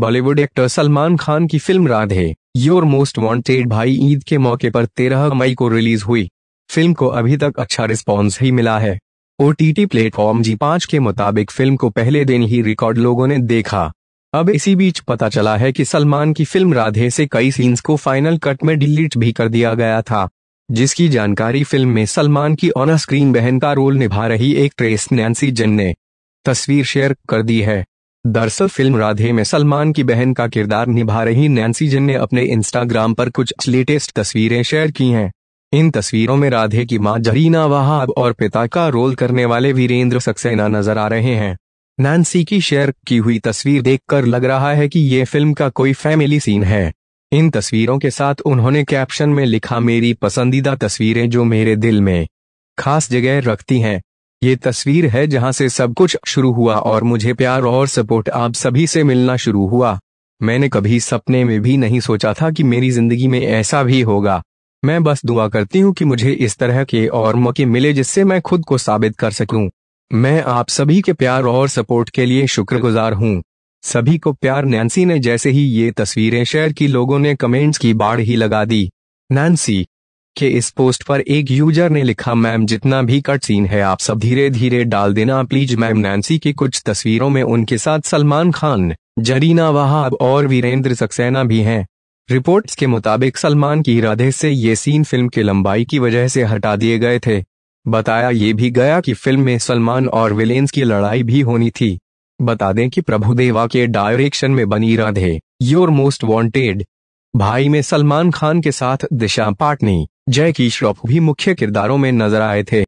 Bollywood actor Salman Khan की film Radhe your most wanted Bhai Eid के मौके पर 13 मई को रिलीज हुई फिल्म को अभी तक अच्छा रिस्पॉन्स ही मिला है ओ प्लेटफॉर्म जी पांच के मुताबिक फिल्म को पहले दिन ही रिकॉर्ड लोगों ने देखा अब इसी बीच पता चला है कि सलमान की फिल्म राधे से कई सीन्स को फाइनल कट में डिलीट भी कर दिया गया था जिसकी जानकारी फिल्म में सलमान की ऑन स्क्रीन बहन का रोल निभा रही एक ट्रेस नैन्सी जन ने तस्वीर शेयर कर दी है दरअसल फिल्म राधे में सलमान की बहन का किरदार निभा रही नैन्सी जिन ने अपने इंस्टाग्राम पर कुछ लेटेस्ट तस्वीरें शेयर की हैं इन तस्वीरों में राधे की मां जरीना वहाब और पिता का रोल करने वाले वीरेंद्र सक्सेना नजर आ रहे हैं नैन्सी की शेयर की हुई तस्वीर देखकर लग रहा है कि ये फिल्म का कोई फैमिली सीन है इन तस्वीरों के साथ उन्होंने कैप्शन में लिखा मेरी पसंदीदा तस्वीरें जो मेरे दिल में खास जगह रखती हैं ये तस्वीर है जहां से सब कुछ शुरू हुआ और मुझे प्यार और सपोर्ट आप सभी से मिलना शुरू हुआ मैंने कभी सपने में भी नहीं सोचा था कि मेरी जिंदगी में ऐसा भी होगा मैं बस दुआ करती हूँ कि मुझे इस तरह के और मौके मिले जिससे मैं खुद को साबित कर सकूं। मैं आप सभी के प्यार और सपोर्ट के लिए शुक्रगुजार हूँ सभी को प्यार नैन्सी ने जैसे ही ये तस्वीरें शेयर की लोगों ने कमेंट्स की बाढ़ ही लगा दी नैन्सी कि इस पोस्ट पर एक यूजर ने लिखा मैम जितना भी कट सीन है आप सब धीरे धीरे डाल देना प्लीज मैम नैन्सी की कुछ तस्वीरों में उनके साथ सलमान खान जरीना वहाब और वीरेंद्र सक्सेना भी हैं रिपोर्ट्स के मुताबिक सलमान की इरादे से ये सीन फिल्म की लंबाई की वजह से हटा दिए गए थे बताया ये भी गया कि फिल्म में सलमान और विलेंस की लड़ाई भी होनी थी बता दें कि प्रभुदेवा के डायरेक्शन में बनी राधे योर मोस्ट वांटेड भाई में सलमान खान के साथ दिशा पाटनी जय की श्रॉफ भी मुख्य किरदारों में नजर आए थे